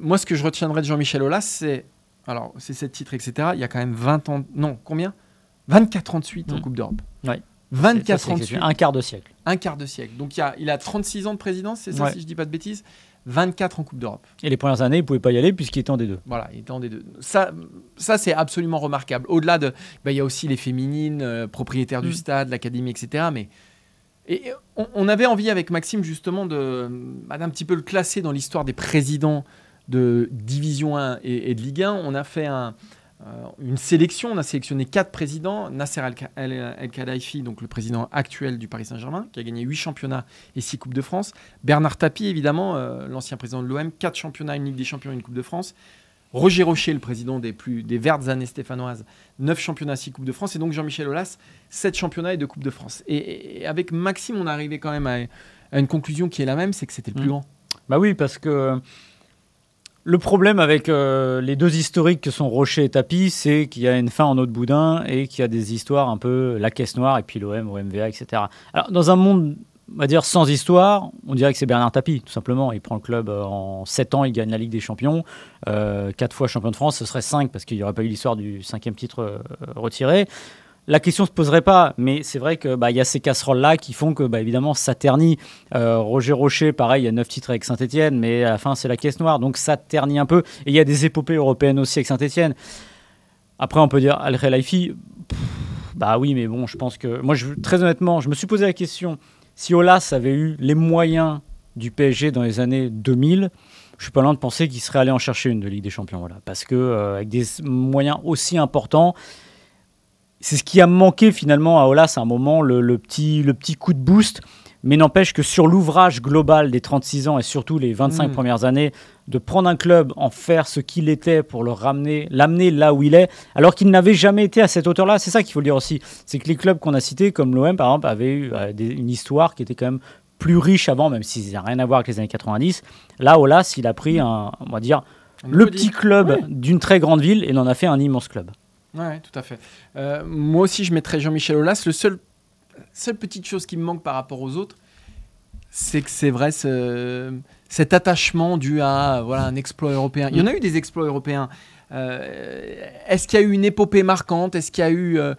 Moi, ce que je retiendrai de Jean-Michel Aulas, c'est. Alors, c'est sept titres, etc. Il y a quand même 20 ans. Non, combien 24 ans en mmh. Coupe d'Europe. 24 ans Un quart de siècle. Un quart de siècle. Donc, il a, a 36 ans de présidence, c'est ça, si je ne dis pas de bêtises 24 en Coupe d'Europe. Et les premières années, il ne pouvait pas y aller puisqu'il était en D2. Voilà, il était en D2. Ça, ça c'est absolument remarquable. Au-delà de. Ben, il y a aussi les féminines, euh, propriétaires du mmh. stade, l'académie, etc. Mais. Et on, avait envie avec Maxime justement de, ben, d'un petit peu le classer dans l'histoire des présidents de Division 1 et, de Ligue 1, on a fait euh, une sélection. On a sélectionné quatre présidents. Nasser El-Kadaifi, donc le président actuel du Paris Saint-Germain, qui a gagné huit championnats et six Coupes de France. Bernard Tapie, évidemment, euh, l'ancien président de l'OM, quatre championnats, une Ligue des Champions, et une Coupe de France. Roger Rocher, le président des plus des vertes années stéphanoises, 9 championnats, 6 Coupes de France, et donc Jean-Michel Aulas, 7 championnats et 2 Coupes de France. Et, avec Maxime, on est arrivé quand même à, une conclusion qui est la même, c'est que c'était le plus mmh. grand. Bah oui, parce que le problème avec euh, les deux historiques que sont Rocher et tapis c'est qu'il y a une fin en eau boudin et qu'il y a des histoires un peu la caisse noire et puis l'OM, OMVA, etc. Alors, dans un monde, on va dire, sans histoire, on dirait que c'est Bernard tapis tout simplement. Il prend le club euh, en 7 ans, il gagne la Ligue des Champions. Euh, 4 fois champion de France, ce serait 5 parce qu'il n'y aurait pas eu l'histoire du cinquième titre euh, retiré la question se poserait pas, mais c'est vrai que bah, y a ces casseroles-là qui font que, bah, évidemment, ça ternit. Euh, Roger Rocher, pareil, il y a neuf titres avec Saint-Etienne, mais à la fin, c'est la caisse noire, donc ça ternit un peu. Et il y a des épopées européennes aussi avec Saint-Etienne. Après, on peut dire Al Khelaifi, bah oui, mais bon, je pense que. Moi, je, très honnêtement, je me suis posé la question si Olas avait eu les moyens du PSG dans les années 2000 je suis pas loin de penser qu'il serait allé en chercher une de Ligue des Champions. Voilà, parce que euh, avec des moyens aussi importants, c'est ce qui a manqué finalement à Olas à un moment, le, petit, le petit coup de boost. Mais n'empêche que sur l'ouvrage global des 36 ans et surtout les 25 mm. premières années, de prendre un club, en faire ce qu'il était pour le ramener, l'amener là où il est, alors qu'il n'avait jamais été à cette hauteur-là. C'est ça qu'il faut dire aussi. C'est que les clubs qu'on a cités, comme l'OM par exemple, avaient eu euh, une histoire qui était quand même plus riche avant, même s'il n'y rien à voir avec les années 90. Là, Olas, il a pris un, on va dire, le petit club d'une très grande ville et en a fait un immense club. Oui, tout à fait. Euh, moi aussi, je mettrais Jean-Michel Aulas. Le seul, seule petite chose qui me manque par rapport aux autres, c'est que c'est vrai ce, cet attachement dû à voilà, un exploit européen. Il y en a eu des exploits européens. Euh, est-ce qu'il y a eu une épopée marquante Est-ce qu'il y a eu euh,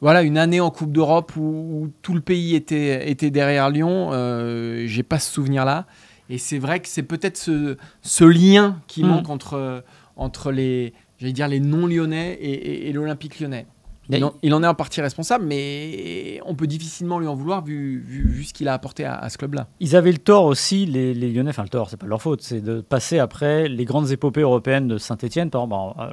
voilà, une année en Coupe d'Europe où, tout le pays était, était derrière Lyon euh, J'ai pas ce souvenir-là. Et c'est vrai que c'est peut-être ce, lien qui mmh. manque entre, entre les, j'allais dire, les non-lyonnais et, l'Olympique lyonnais. Il en, est en partie responsable, mais on peut difficilement lui en vouloir vu, vu, ce qu'il a apporté à, ce club-là. Ils avaient le tort aussi, les, Lyonnais, enfin le tort, c'est pas leur faute, c'est de passer après les grandes épopées européennes de Saint-Etienne, par euh,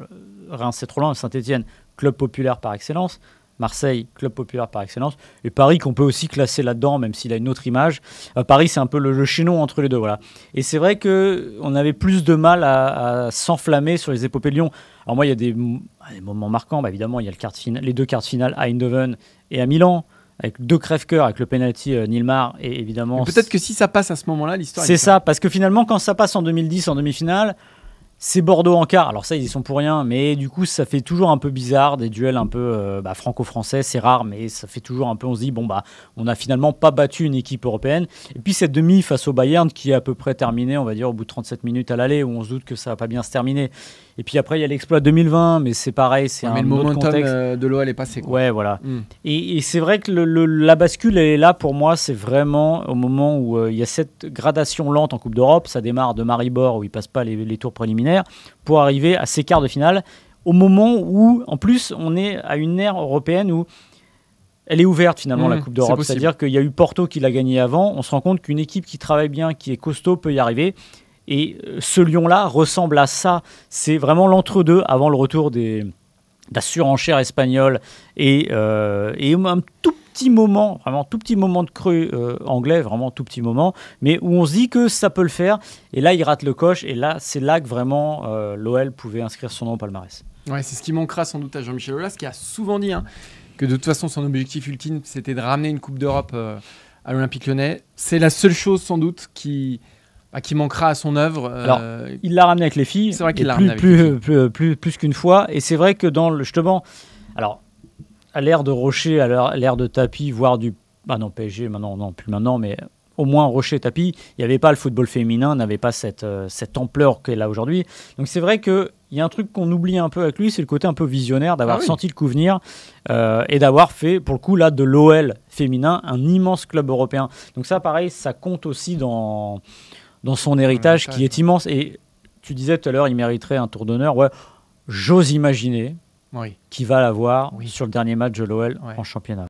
Reims c'est trop loin, Saint-Etienne, club populaire par excellence, Marseille, club populaire par excellence, et Paris qu'on peut aussi classer là-dedans, même s'il a une autre image. Euh, Paris, c'est un peu le, le, entre les deux, voilà. Et c'est vrai que on avait plus de mal à, s'enflammer sur les épopées Lyon. Alors moi, il y a des, ah, moments marquants, bah, évidemment, il y a les deux quarts finales à Eindhoven et à Milan avec deux crève-cœur, avec le penalty euh, Nilmar et évidemment. Peut-être que si ça passe à ce moment-là, l'histoire. C'est ça, parce que finalement, quand ça passe en 2010 en demi-finale, c'est Bordeaux en quart. Alors ça, ils y sont pour rien, mais du coup, ça fait toujours un peu bizarre, des duels un peu euh, bah, franco-français, c'est rare, mais ça fait toujours un peu, on se dit, bon, bah, on n'a finalement pas battu une équipe européenne. Et puis cette demi face au Bayern, qui est à peu près terminée, on va dire, au bout de 37 minutes à l'aller, où on se doute que ça va pas bien se terminer. Et puis après, il y a l'exploit 2020, mais c'est pareil, c'est un mais le momentum euh, de l'OL est passé. Ouais, voilà. Hmm. Et, c'est vrai que la bascule, elle est là pour moi, c'est vraiment au moment où euh, il y a cette gradation lente en Coupe d'Europe, ça démarre de Maribor, où ils passent pas les, les tours préliminaires pour arriver à ces quarts de finale au moment où, en plus, on est à une ère européenne où elle est ouverte finalement la mmh, Coupe d'Europe. C'est-à-dire qu'il y a eu Porto qui l'a gagné avant. On se rend compte qu'une équipe qui travaille bien, qui est costaud, peut y arriver. Et euh, ce lyon là ressemble à ça. C'est vraiment l'entre-deux avant le retour des, de la surenchère espagnole et, euh, et un tout petit moment, vraiment tout petit moment de creux euh, anglais, vraiment tout petit moment, mais où on se dit que ça peut le faire. Et là, il rate le coche. Et là, c'est là que vraiment euh, l'OL pouvait inscrire son nom au palmarès. Ouais, c'est ce qui manquera sans doute à Jean-Michel Aulas, qui a souvent dit hein, que de toute façon, son objectif ultime, c'était de ramener une Coupe d'Europe euh, à l'Olympique lyonnais. C'est la seule chose sans doute qui, bah, qui manquera à son œuvre. Alors, il l'a ramené avec les filles. C'est vrai qu'il l'a ramené plus, Plus, plus, plus, plus qu'une fois. Et c'est vrai que dans le, justement, alors à l'ère de Rocher, à l'ère de tapis, voire du. Ah non, PSG, maintenant, non, plus maintenant, mais au moins Rocher tapis, il n'y avait pas le football féminin, n'avait pas cette, euh, cette ampleur qu'elle a aujourd'hui. Donc c'est vrai qu'il y a un truc qu'on oublie un peu avec lui, c'est le côté un peu visionnaire d'avoir ah senti le coup venir euh, et d'avoir fait, pour le coup, là, de l'OL féminin, un immense club européen. Donc ça, pareil, ça compte aussi dans, dans son héritage qui est immense. Et tu disais tout à l'heure, il mériterait un tour d'honneur. Ouais, j'ose imaginer qui va l'avoir oui. sur le dernier match de l'OL en championnat.